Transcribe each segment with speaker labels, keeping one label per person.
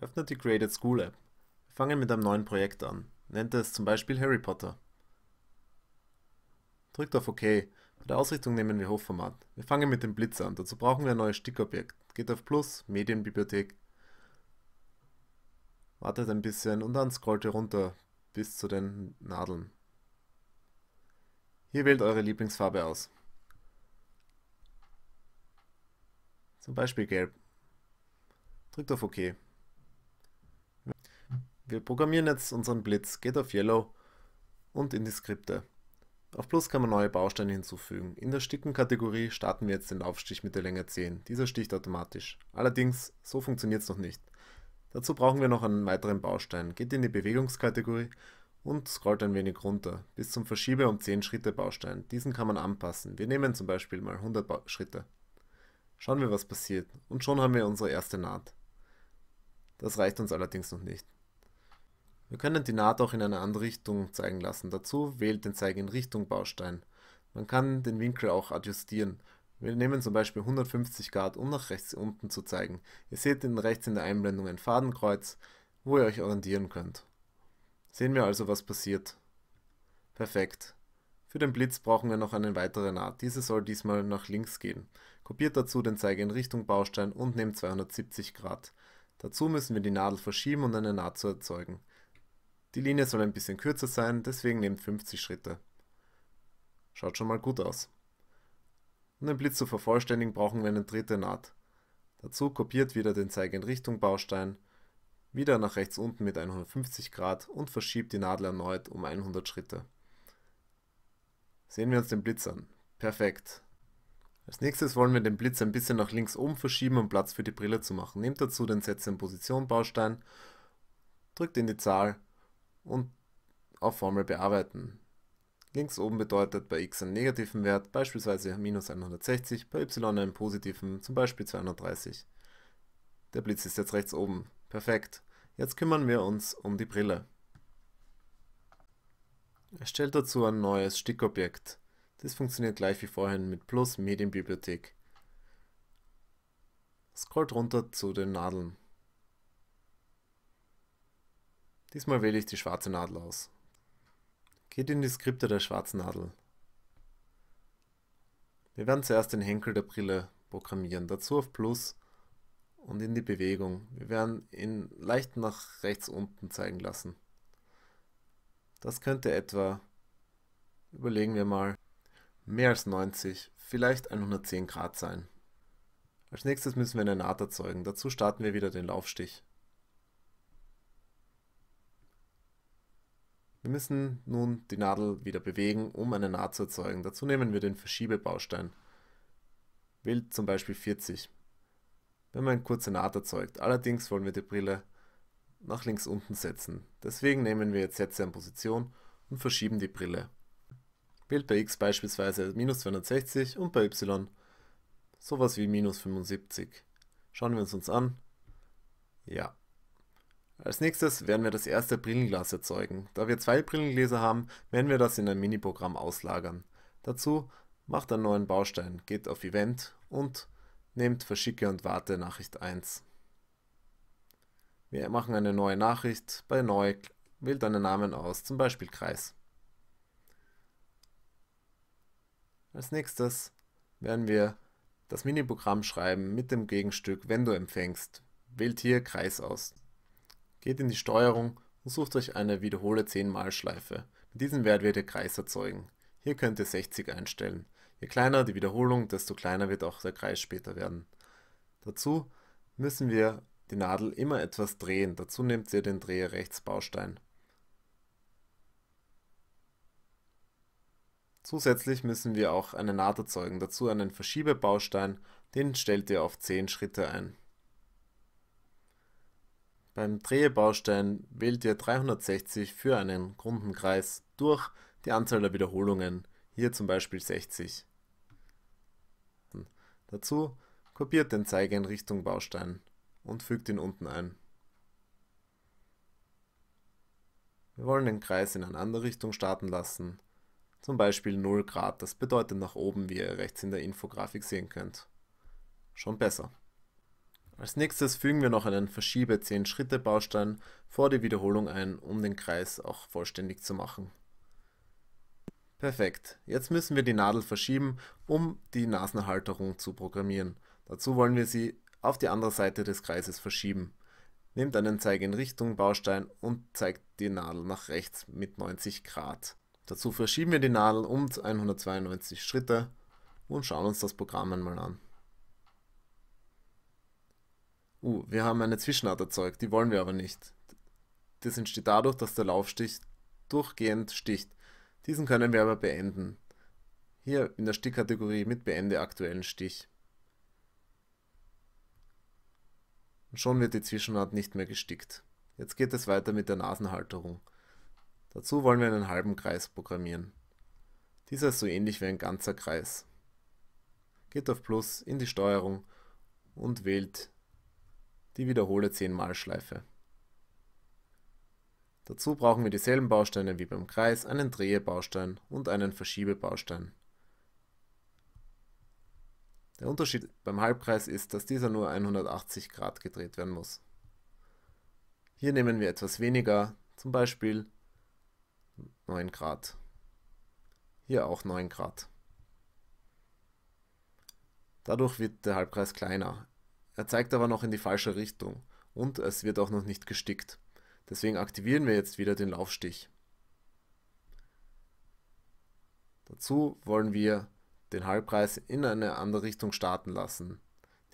Speaker 1: Öffnet die Graded School App. Wir fangen mit einem neuen Projekt an. Nennt es zum Beispiel Harry Potter. Drückt auf OK. Bei der Ausrichtung nehmen wir Hochformat. Wir fangen mit dem Blitz an. Dazu brauchen wir ein neues Stickobjekt. Geht auf Plus, Medienbibliothek. Wartet ein bisschen und dann scrollt ihr runter bis zu den Nadeln. Hier wählt eure Lieblingsfarbe aus. Zum Beispiel gelb. Drückt auf OK. Wir programmieren jetzt unseren Blitz. Geht auf Yellow und in die Skripte. Auf Plus kann man neue Bausteine hinzufügen. In der Stickenkategorie starten wir jetzt den Laufstich mit der Länge 10. Dieser sticht automatisch. Allerdings, so funktioniert es noch nicht. Dazu brauchen wir noch einen weiteren Baustein. Geht in die Bewegungskategorie und scrollt ein wenig runter bis zum Verschiebe- und 10 Schritte Baustein. Diesen kann man anpassen. Wir nehmen zum Beispiel mal 100 ba Schritte. Schauen wir, was passiert und schon haben wir unsere erste Naht. Das reicht uns allerdings noch nicht. Wir können die Naht auch in eine andere Richtung zeigen lassen. Dazu wählt den Zeiger in Richtung Baustein. Man kann den Winkel auch adjustieren. Wir nehmen zum Beispiel 150 Grad, um nach rechts unten zu zeigen. Ihr seht in rechts in der Einblendung ein Fadenkreuz, wo ihr euch orientieren könnt. Sehen wir also, was passiert. Perfekt. Für den Blitz brauchen wir noch eine weitere Naht. Diese soll diesmal nach links gehen. Kopiert dazu den Zeiger in Richtung Baustein und nehmt 270 Grad. Dazu müssen wir die Nadel verschieben um eine Naht zu erzeugen. Die Linie soll ein bisschen kürzer sein, deswegen nehmt 50 Schritte. Schaut schon mal gut aus. Um den Blitz zu vervollständigen, brauchen wir eine dritte Naht. Dazu kopiert wieder den Zeiger in Richtung Baustein wieder nach rechts unten mit 150 Grad und verschiebt die Nadel erneut um 100 Schritte. Sehen wir uns den Blitz an. Perfekt. Als nächstes wollen wir den Blitz ein bisschen nach links oben verschieben, um Platz für die Brille zu machen. Nehmt dazu den Sätze in Position Baustein, drückt in die Zahl und auf Formel bearbeiten. Links oben bedeutet bei x einen negativen Wert, beispielsweise minus 160, bei y einen positiven, zum Beispiel 230. Der Blitz ist jetzt rechts oben. Perfekt. Jetzt kümmern wir uns um die Brille. Erstellt dazu ein neues Stickobjekt. Das funktioniert gleich wie vorhin mit Plus Medienbibliothek. Scrollt runter zu den Nadeln. Diesmal wähle ich die schwarze Nadel aus. Geht in die Skripte der schwarzen Nadel. Wir werden zuerst den Henkel der Brille programmieren. Dazu auf Plus und in die Bewegung. Wir werden ihn leicht nach rechts unten zeigen lassen. Das könnte etwa, überlegen wir mal, mehr als 90, vielleicht 110 Grad sein. Als nächstes müssen wir eine Naht erzeugen. Dazu starten wir wieder den Laufstich. Wir müssen nun die Nadel wieder bewegen, um eine Naht zu erzeugen. Dazu nehmen wir den Verschiebebaustein. Wählt zum Beispiel 40 wenn man ein kurze Naht erzeugt. Allerdings wollen wir die Brille nach links unten setzen. Deswegen nehmen wir jetzt Sätze an Position und verschieben die Brille. Bild bei x beispielsweise minus 260 und bei y sowas wie minus 75. Schauen wir uns uns an. Ja. Als nächstes werden wir das erste Brillenglas erzeugen. Da wir zwei Brillengläser haben, werden wir das in ein Miniprogramm auslagern. Dazu macht einen neuen Baustein, geht auf Event und Nehmt, verschicke und warte Nachricht 1. Wir machen eine neue Nachricht. Bei neu wählt einen Namen aus, zum Beispiel Kreis. Als nächstes werden wir das Miniprogramm schreiben mit dem Gegenstück, wenn du empfängst. Wählt hier Kreis aus. Geht in die Steuerung und sucht euch eine Wiederhole 10 Mal Schleife. Mit diesem Wert wird ihr Kreis erzeugen. Hier könnt ihr 60 einstellen. Je kleiner die Wiederholung, desto kleiner wird auch der Kreis später werden. Dazu müssen wir die Nadel immer etwas drehen. Dazu nehmt ihr den Drehrechtsbaustein. Zusätzlich müssen wir auch eine Naht erzeugen. Dazu einen Verschiebebaustein, den stellt ihr auf 10 Schritte ein. Beim Drehebaustein wählt ihr 360 für einen runden Kreis durch die Anzahl der Wiederholungen, hier zum Beispiel 60. Dazu kopiert den Zeiger in Richtung Baustein und fügt ihn unten ein. Wir wollen den Kreis in eine andere Richtung starten lassen, zum Beispiel 0 Grad, das bedeutet nach oben, wie ihr rechts in der Infografik sehen könnt. Schon besser. Als nächstes fügen wir noch einen Verschiebe 10 Schritte Baustein vor die Wiederholung ein, um den Kreis auch vollständig zu machen. Perfekt. Jetzt müssen wir die Nadel verschieben, um die Nasenhalterung zu programmieren. Dazu wollen wir sie auf die andere Seite des Kreises verschieben. Nehmt einen Zeiger in Richtung Baustein und zeigt die Nadel nach rechts mit 90 Grad. Dazu verschieben wir die Nadel um 192 Schritte und schauen uns das Programm einmal an. Uh, wir haben eine Zwischenart erzeugt, die wollen wir aber nicht. Das entsteht dadurch, dass der Laufstich durchgehend sticht. Diesen können wir aber beenden. Hier in der Stichkategorie mit Beende aktuellen Stich. Und schon wird die Zwischennaht nicht mehr gestickt. Jetzt geht es weiter mit der Nasenhalterung. Dazu wollen wir einen halben Kreis programmieren. Dieser ist so ähnlich wie ein ganzer Kreis. Geht auf Plus in die Steuerung und wählt die Wiederhole 10 Mal Schleife. Dazu brauchen wir dieselben Bausteine wie beim Kreis, einen Drehebaustein und einen Verschiebebaustein. Der Unterschied beim Halbkreis ist, dass dieser nur 180 Grad gedreht werden muss. Hier nehmen wir etwas weniger, zum Beispiel 9 Grad. Hier auch 9 Grad. Dadurch wird der Halbkreis kleiner. Er zeigt aber noch in die falsche Richtung und es wird auch noch nicht gestickt. Deswegen aktivieren wir jetzt wieder den Laufstich. Dazu wollen wir den Halbkreis in eine andere Richtung starten lassen.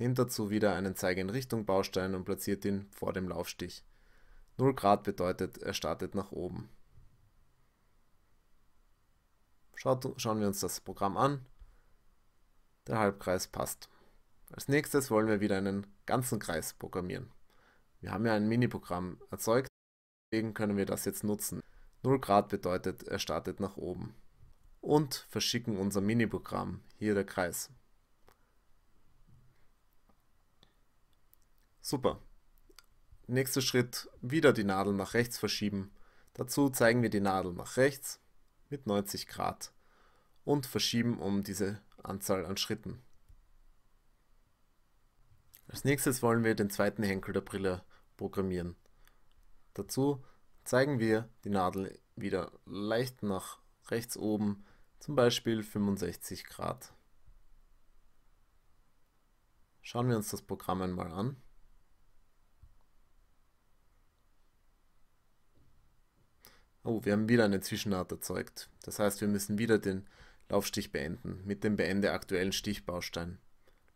Speaker 1: Nehmt dazu wieder einen Zeiger in Richtung Baustein und platziert ihn vor dem Laufstich. 0 Grad bedeutet, er startet nach oben. Schaut, schauen wir uns das Programm an. Der Halbkreis passt. Als nächstes wollen wir wieder einen ganzen Kreis programmieren. Wir haben ja ein Mini-Programm erzeugt, Deswegen können wir das jetzt nutzen. 0 Grad bedeutet, er startet nach oben. Und verschicken unser Miniprogramm, hier der Kreis. Super. Nächster Schritt, wieder die Nadel nach rechts verschieben. Dazu zeigen wir die Nadel nach rechts mit 90 Grad und verschieben um diese Anzahl an Schritten. Als nächstes wollen wir den zweiten Henkel der Brille programmieren. Dazu zeigen wir die Nadel wieder leicht nach rechts oben, zum Beispiel 65 Grad. Schauen wir uns das Programm einmal an. Oh, wir haben wieder eine Zwischenart erzeugt. Das heißt, wir müssen wieder den Laufstich beenden mit dem Beende aktuellen Stichbaustein.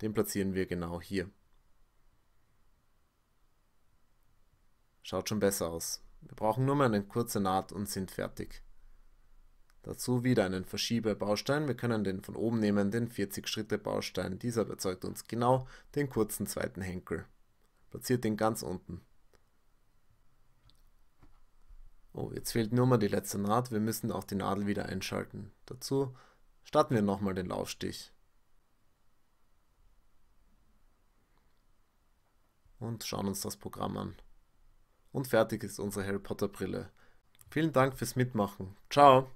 Speaker 1: Den platzieren wir genau hier. Schaut schon besser aus. Wir brauchen nur mal eine kurze Naht und sind fertig. Dazu wieder einen Verschiebebaustein. Wir können den von oben nehmen, den 40-Schritte-Baustein. Dieser erzeugt uns genau den kurzen zweiten Henkel. Platziert den ganz unten. Oh, jetzt fehlt nur mal die letzte Naht. Wir müssen auch die Nadel wieder einschalten. Dazu starten wir nochmal den Laufstich. Und schauen uns das Programm an. Und fertig ist unsere Harry Potter Brille. Vielen Dank fürs Mitmachen. Ciao.